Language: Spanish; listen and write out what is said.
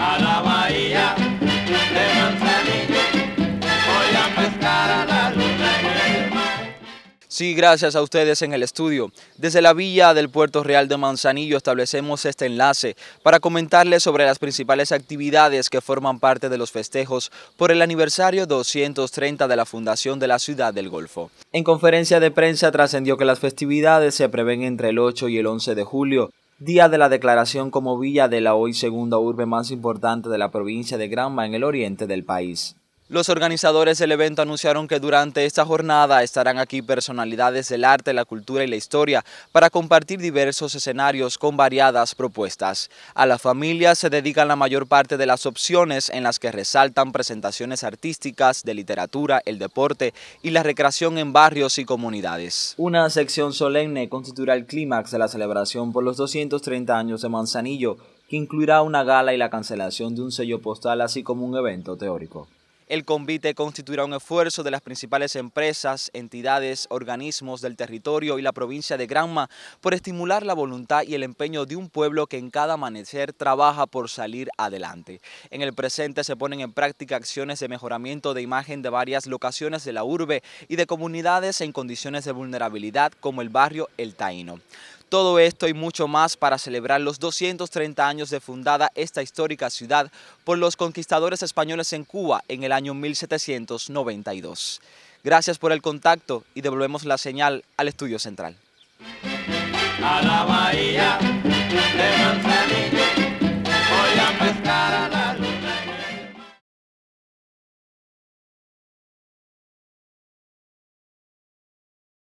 a la bahía de Manzanillo. Voy a pescar la luna Sí, gracias a ustedes en el estudio. Desde la villa del Puerto Real de Manzanillo establecemos este enlace para comentarles sobre las principales actividades que forman parte de los festejos por el aniversario 230 de la Fundación de la Ciudad del Golfo. En conferencia de prensa trascendió que las festividades se prevén entre el 8 y el 11 de julio día de la declaración como villa de la hoy segunda urbe más importante de la provincia de Granma en el oriente del país. Los organizadores del evento anunciaron que durante esta jornada estarán aquí personalidades del arte, la cultura y la historia para compartir diversos escenarios con variadas propuestas. A la familia se dedican la mayor parte de las opciones en las que resaltan presentaciones artísticas de literatura, el deporte y la recreación en barrios y comunidades. Una sección solemne constituirá el clímax de la celebración por los 230 años de Manzanillo, que incluirá una gala y la cancelación de un sello postal así como un evento teórico. El convite constituirá un esfuerzo de las principales empresas, entidades, organismos del territorio y la provincia de Granma por estimular la voluntad y el empeño de un pueblo que en cada amanecer trabaja por salir adelante. En el presente se ponen en práctica acciones de mejoramiento de imagen de varias locaciones de la urbe y de comunidades en condiciones de vulnerabilidad como el barrio El Taino. Todo esto y mucho más para celebrar los 230 años de fundada esta histórica ciudad por los conquistadores españoles en Cuba en el año 1792. Gracias por el contacto y devolvemos la señal al estudio central.